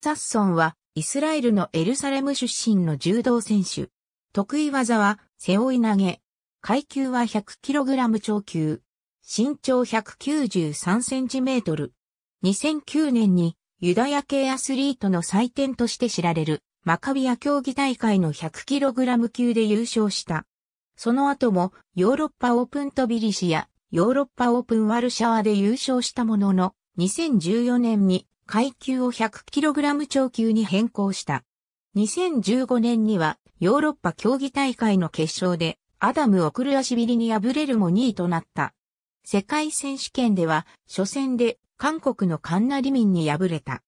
サッソンはイスラエルのエルサレム出身の柔道選手。得意技は背負い投げ。階級は 100kg 超級。身長 193cm。2009年にユダヤ系アスリートの祭典として知られるマカビア競技大会の 100kg 級で優勝した。その後もヨーロッパオープントビリシやヨーロッパオープンワルシャワで優勝したものの2014年に階級を 100kg 超級に変更した。2015年にはヨーロッパ競技大会の決勝でアダム・をクルアシビリに敗れるも2位となった。世界選手権では初戦で韓国のカンナリミンに敗れた。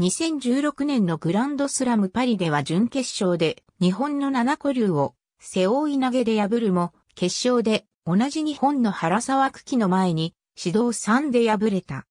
2016年のグランドスラムパリでは準決勝で日本の七古流を背負い投げで破るも決勝で同じ日本の原沢久喜の前に指導3で敗れた。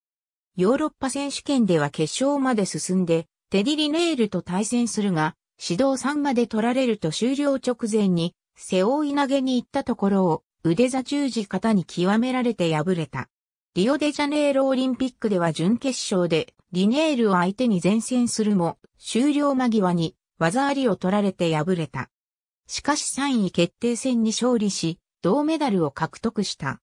ヨーロッパ選手権では決勝まで進んで、テディ・リネールと対戦するが、指導3まで取られると終了直前に、背負い投げに行ったところを、腕座十字型に極められて敗れた。リオデジャネイロオリンピックでは準決勝で、リネールを相手に前線するも、終了間際に、技ありを取られて敗れた。しかし3位決定戦に勝利し、銅メダルを獲得した。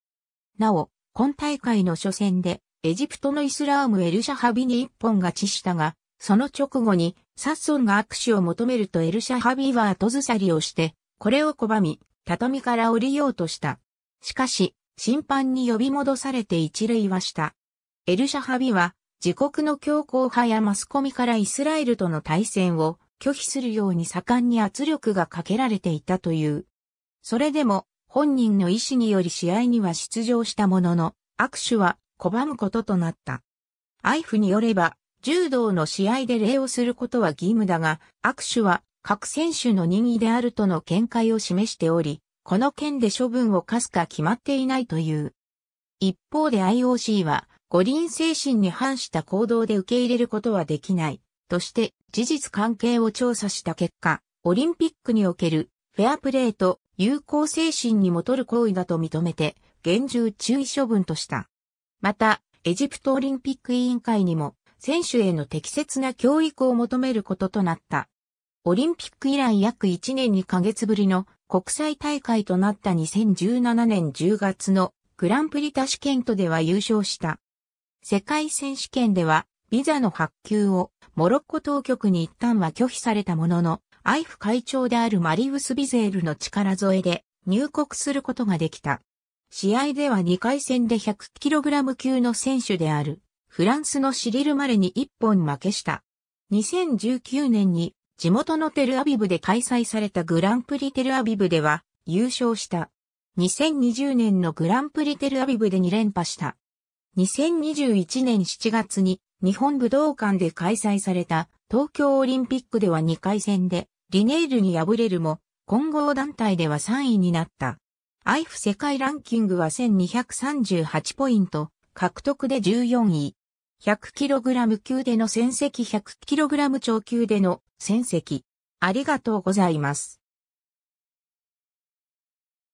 なお、今大会の初戦で、エジプトのイスラームエルシャハビに一本勝ちしたが、その直後にサッソンが握手を求めるとエルシャハビは後ずさりをして、これを拒み、畳から降りようとした。しかし、審判に呼び戻されて一塁はした。エルシャハビは、自国の強硬派やマスコミからイスラエルとの対戦を拒否するように盛んに圧力がかけられていたという。それでも、本人の意思により試合には出場したものの、握手は拒むこととなった。アイフによれば、柔道の試合で礼をすることは義務だが、握手は各選手の任意であるとの見解を示しており、この件で処分を課すか決まっていないという。一方で IOC は、五輪精神に反した行動で受け入れることはできない、として事実関係を調査した結果、オリンピックにおけるフェアプレーと友好精神にもとる行為だと認めて、厳重注意処分とした。また、エジプトオリンピック委員会にも、選手への適切な教育を求めることとなった。オリンピック以来約1年2ヶ月ぶりの国際大会となった2017年10月のグランプリ多試験とでは優勝した。世界選手権ではビザの発給をモロッコ当局に一旦は拒否されたものの、アイフ会長であるマリウス・ビゼールの力添えで入国することができた。試合では2回戦で 100kg 級の選手である、フランスのシリル・マレに1本負けした。2019年に地元のテルアビブで開催されたグランプリテルアビブでは優勝した。2020年のグランプリテルアビブで2連覇した。2021年7月に日本武道館で開催された東京オリンピックでは2回戦でリネールに敗れるも混合団体では3位になった。アイフ世界ランキングは1238ポイント、獲得で14位。100kg 級での戦績 100kg 超級での戦績。ありがとうございます。